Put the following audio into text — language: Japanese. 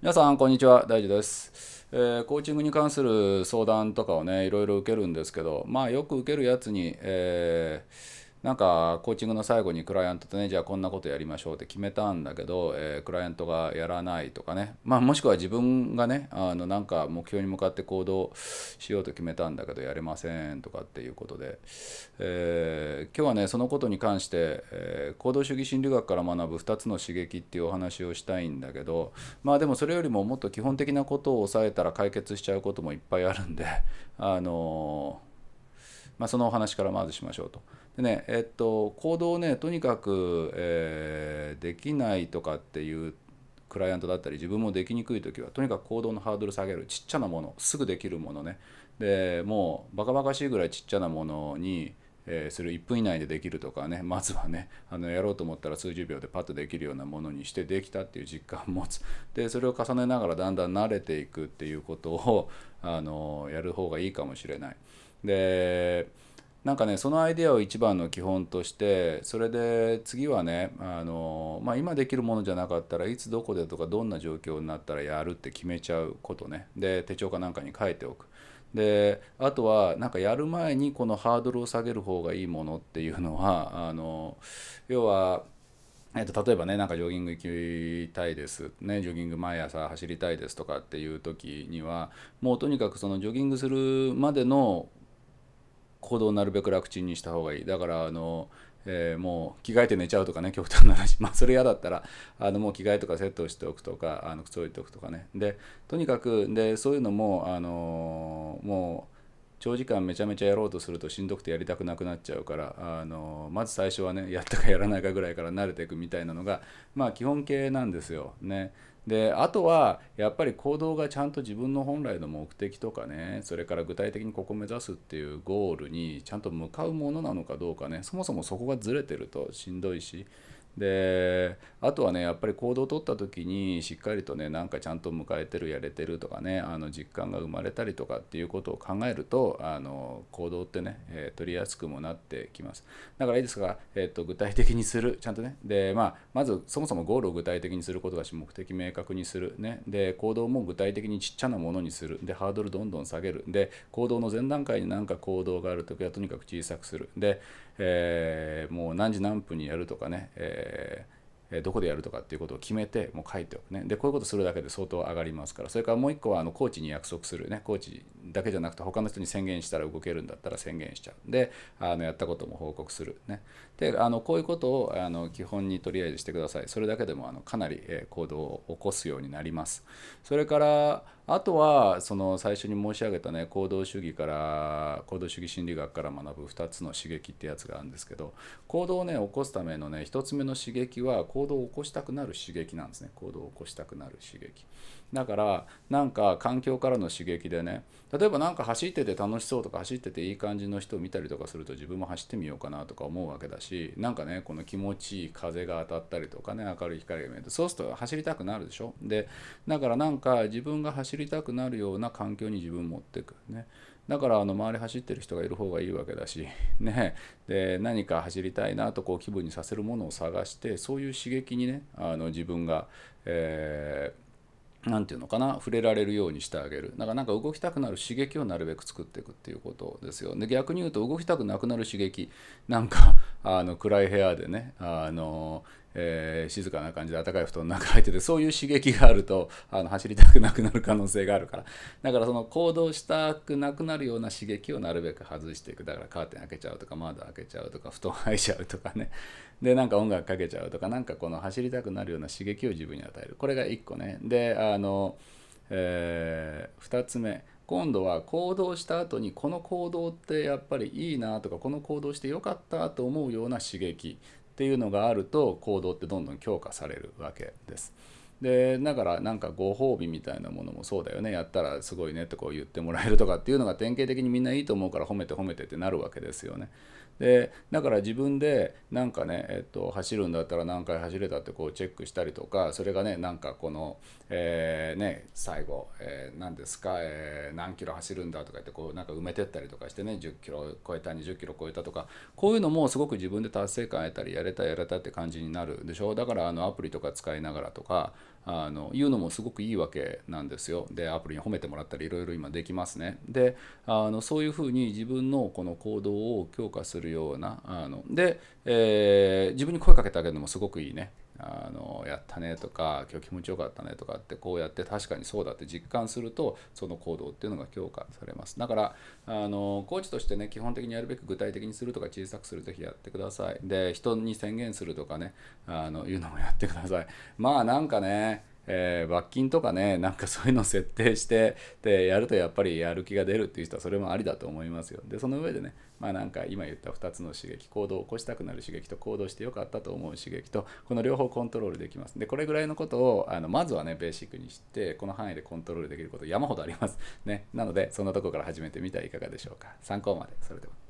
皆さん、こんにちは。大樹です。えー、コーチングに関する相談とかをね、いろいろ受けるんですけど、まあ、よく受けるやつに、えーなんかコーチングの最後にクライアントとねじゃあこんなことやりましょうって決めたんだけど、えー、クライアントがやらないとかね、まあ、もしくは自分がねあのなんか目標に向かって行動しようと決めたんだけどやれませんとかっていうことで、えー、今日はねそのことに関して、えー、行動主義心理学から学ぶ2つの刺激っていうお話をしたいんだけどまあでもそれよりももっと基本的なことを抑えたら解決しちゃうこともいっぱいあるんであのーまあ、そのお話からまずしましょうと。でねえっと行動をねとにかく、えー、できないとかっていうクライアントだったり自分もできにくい時はとにかく行動のハードル下げるちっちゃなものすぐできるものねでもうバカバカしいぐらいちっちゃなものに、えー、それを1分以内でできるとかねまずはねあのやろうと思ったら数十秒でパッとできるようなものにしてできたっていう実感を持つでそれを重ねながらだんだん慣れていくっていうことをあのやる方がいいかもしれない。でなんかねそのアイデアを一番の基本としてそれで次はねあの、まあ、今できるものじゃなかったらいつどこでとかどんな状況になったらやるって決めちゃうことねで手帳かなんかに書いておく。であとはなんかやる前にこのハードルを下げる方がいいものっていうのはあの要はえっと、例えばねなんかジョギング行きたいです、ね、ジョギング毎朝走りたいですとかっていう時にはもうとにかくそのジョギングするまでの行動をなるべく楽ちんにした方がいいだからあの、えー、もう着替えて寝ちゃうとかね極端な話 まあそれ嫌だったらあのもう着替えとかセットをしておくとかあの靴置いておくとかねでとにかくでそういうのもあのもう長時間めちゃめちゃやろうとするとしんどくてやりたくなくなっちゃうからあのまず最初はねやったかやらないかぐらいから慣れていくみたいなのがまあ基本形なんですよねであとはやっぱり行動がちゃんと自分の本来の目的とかねそれから具体的にここ目指すっていうゴールにちゃんと向かうものなのかどうかねそもそもそこがずれてるとしんどいしであとはねやっぱり行動を取った時にしっかりとねなんかちゃんと迎えてるやれてるとかねあの実感が生まれたりとかっていうことを考えるとあの行動ってね、えー、取りやすくもなってきますだからいいですが、えーと、と具体的にするちゃんとねで、まあ、まずそもそもゴールを具体的にすることだし目的明確にするねで行動も具体的にちっちゃなものにするでハードルどんどん下げるで行動の前段階に何か行動がある時はとにかく小さくするで、えー、もう何時何分にやるとかね、えー eh, どこでやるとかっていうことを決めてもう書いておくねでこういうことするだけで相当上がりますからそれからもう一個はあのコーチに約束するねコーチだけじゃなくて他の人に宣言したら動けるんだったら宣言しちゃうであのやったことも報告するねであのこういうことをあの基本にとりあえずしてくださいそれだけでもあのかなり行動を起こすようになりますそれからあとはその最初に申し上げたね行動主義から行動主義心理学から学ぶ2つの刺激ってやつがあるんですけど行動をね起こすためのね1つ目の刺激は行行動を起こしたくなる刺激なんですね行動を起こしたくなる刺激だからなんか環境からの刺激でね例えば何か走ってて楽しそうとか走ってていい感じの人を見たりとかすると自分も走ってみようかなとか思うわけだしなんかねこの気持ちいい風が当たったりとかね明るい光が見えてそうすると走りたくなるでしょでだからなんか自分が走りたくなるような環境に自分持ってくねだからあの周り走ってる人がいる方がいいわけだし、ね、で何か走りたいなとこう気分にさせるものを探してそういう刺激にねあの自分が、えー何て言うのかな触れられるようにしてあげるだからなんか動きたくなる刺激をなるべく作っていくっていうことですよで逆に言うと動きたくなくなる刺激なんかあの暗い部屋でねあのえー、静かな感じで暖かい布団の中入っててそういう刺激があるとあの走りたくなくなる可能性があるからだからその行動したくなくなるような刺激をなるべく外していくだからカーテン開けちゃうとか窓開けちゃうとか布団開いちゃうとかねでなんか音楽かけちゃうとかなんかこの走りたくなるような刺激を自分に与えるこれが1個ねであの、えー、2つ目今度は行動した後にこの行動ってやっぱりいいなとかこの行動してよかったと思うような刺激ていうのがあると行動ってどんどん強化されるわけです。でだからなんかご褒美みたいなものもそうだよねやったらすごいねってこう言ってもらえるとかっていうのが典型的にみんないいと思うから褒めて褒めてってなるわけですよね。でだから自分でなんかね、えっと、走るんだったら何回走れたってこうチェックしたりとかそれがねなんかこの、えー、ね最後、えー、何ですか、えー、何キロ走るんだとか言ってこうなんか埋めてったりとかしてね10キロ超えた20キロ超えたとかこういうのもすごく自分で達成感得たりやれたやれたって感じになるでしょだからあのアプリとか使いながらとか。あの言うのもすごくいいわけなんですよ。でアプリに褒めてもらったりいろいろ今できますね。であのそういうふうに自分のこの行動を強化するようなあので、えー、自分に声かけてあげるのもすごくいいね。あのやったねとか今日気持ちよかったねとかってこうやって確かにそうだって実感するとその行動っていうのが強化されますだからあのコーチとしてね基本的にやるべく具体的にするとか小さくする時やってくださいで人に宣言するとかねあのいうのもやってくださいまあなんかねえー、罰金とかね なんかそういうのを設定してでやるとやっぱりやる気が出るっていう人はそれもありだと思いますよでその上でねまあなんか今言った2つの刺激行動を起こしたくなる刺激と行動してよかったと思う刺激とこの両方コントロールできますでこれぐらいのことをあのまずはねベーシックにしてこの範囲でコントロールできること山ほどありますねなのでそんなとこから始めてみてはいかがでしょうか参考までそれでは